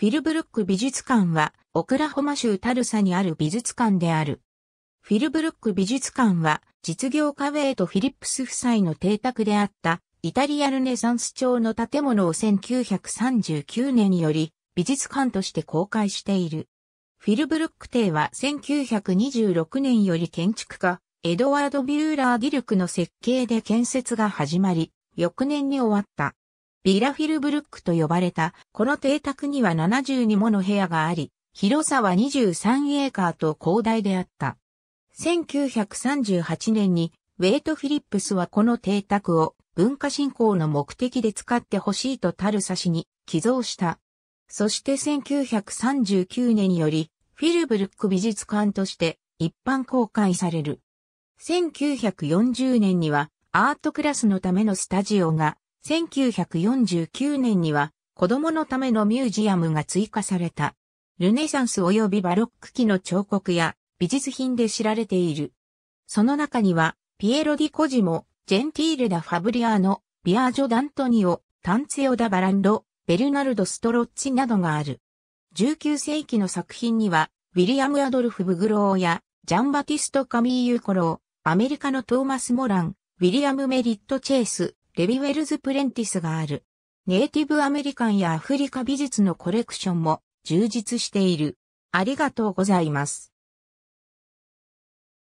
フィルブルック美術館は、オクラホマ州タルサにある美術館である。フィルブルック美術館は、実業家ウェイとフィリップス夫妻の邸宅であった、イタリアルネサンス町の建物を1939年により、美術館として公開している。フィルブルック邸は1926年より建築家、エドワード・ビューラー・ディルクの設計で建設が始まり、翌年に終わった。ビラフィルブルックと呼ばれた、この邸宅には72もの部屋があり、広さは23エーカーと広大であった。1938年に、ウェイト・フィリップスはこの邸宅を文化振興の目的で使ってほしいとタルサ氏に寄贈した。そして1939年より、フィルブルック美術館として一般公開される。1940年にはアートクラスのためのスタジオが1949年には子供のためのミュージアムが追加された。ルネサンス及びバロック期の彫刻や美術品で知られている。その中には、ピエロ・ディ・コジモ、ジェンティール・ダ・ファブリアーノ、ビアージョ・ダントニオ、タンツェオ・ダ・バランド、ベルナルド・ストロッチなどがある。19世紀の作品には、ウィリアム・アドルフ・ブグローや、ジャンバティスト・カミーユ・コロー、アメリカのトーマス・モラン、ウィリアム・メリット・チェイス、レビウェルズ・プレンティスがある。ネイティブアメリカンやアフリカ美術のコレクションも充実している。ありがとうございます。